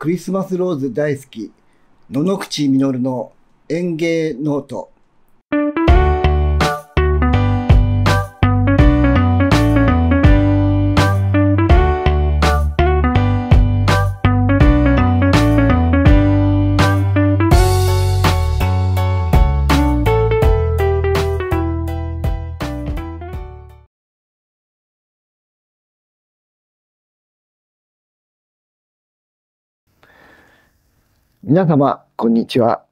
クリスマスローズ大好き、野々口実の園芸ノート。皆様、こんにちは。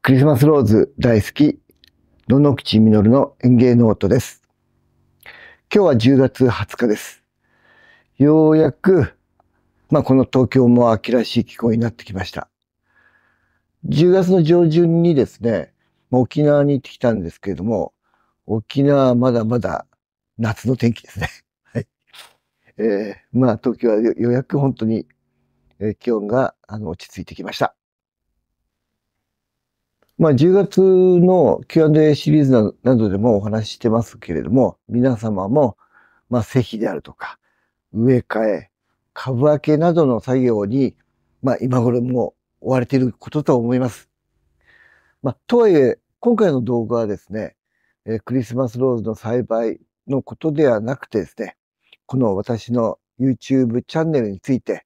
クリスマスローズ大好き、野々口みのるの園芸ノートです。今日は10月20日です。ようやく、まあ、この東京も秋らしい気候になってきました。10月の上旬にですね、沖縄に行ってきたんですけれども、沖縄はまだまだ夏の天気ですね。はい。えー、まあ東京はようやく本当にえ気温があの落ち着いてきました。まあ、10月の Q&A シリーズなどでもお話ししてますけれども、皆様も、まあ、施肥であるとか、植え替え、株分けなどの作業に、まあ、今頃も追われていることと思います。まあ、とはいえ、今回の動画はですね、えクリスマスローズの栽培のことではなくてですね、この私の YouTube チャンネルについて、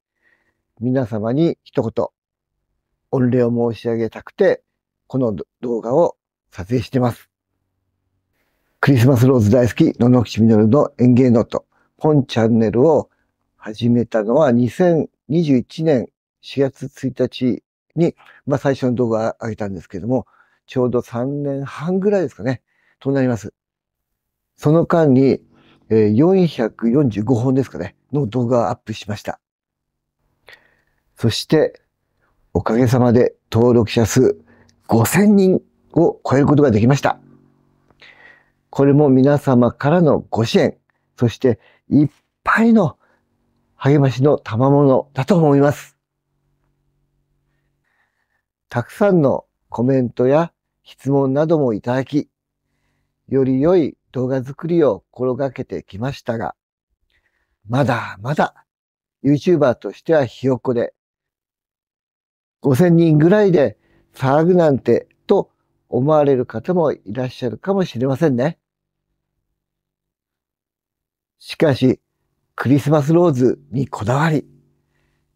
皆様に一言、御礼を申し上げたくて、この動画を撮影してます。クリスマスローズ大好き、野々口みの園芸ノート、本チャンネルを始めたのは2021年4月1日に、まあ最初の動画を上げたんですけども、ちょうど3年半ぐらいですかね、となります。その間に、445本ですかね、の動画をアップしました。そして、おかげさまで登録者数5000人を超えることができました。これも皆様からのご支援、そしていっぱいの励ましの賜物だと思います。たくさんのコメントや質問などもいただき、より良い動画作りを心がけてきましたが、まだまだ YouTuber としてはひよっこで、5000人ぐらいで騒ぐなんてと思われる方もいらっしゃるかもしれませんね。しかし、クリスマスローズにこだわり、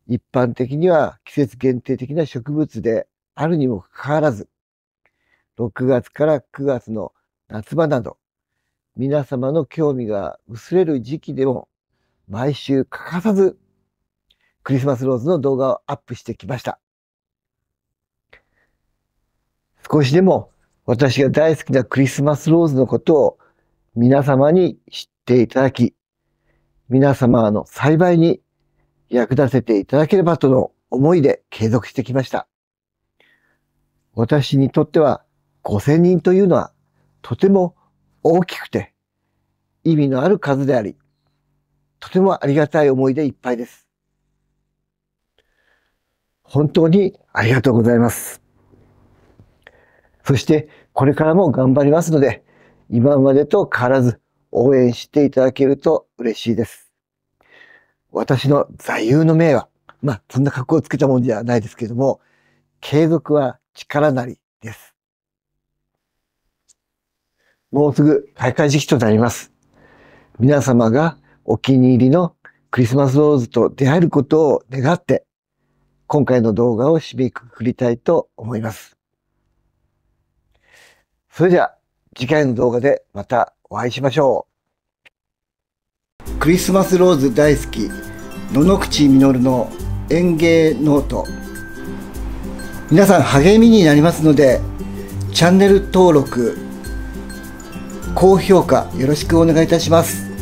一般的には季節限定的な植物であるにもかかわらず、6月から9月の夏場など、皆様の興味が薄れる時期でも、毎週欠かさず、クリスマスローズの動画をアップしてきました。少しでも私が大好きなクリスマスローズのことを皆様に知っていただき、皆様の栽培に役立てていただければとの思いで継続してきました。私にとっては5000人というのはとても大きくて意味のある数であり、とてもありがたい思いでいっぱいです。本当にありがとうございます。そしてこれからも頑張りますので、今までと変わらず応援していただけると嬉しいです。私の座右の銘は、まあそんな格好をつけたもんじゃないですけれども、継続は力なりです。もうすぐ開会時期となります。皆様がお気に入りのクリスマスローズと出会えることを願って、今回の動画を締めくくりたいと思います。それでは次回の動画でまたお会いしましょう。クリスマスローズ大好き、野々口実の園芸ノート。皆さん励みになりますので、チャンネル登録、高評価よろしくお願いいたします。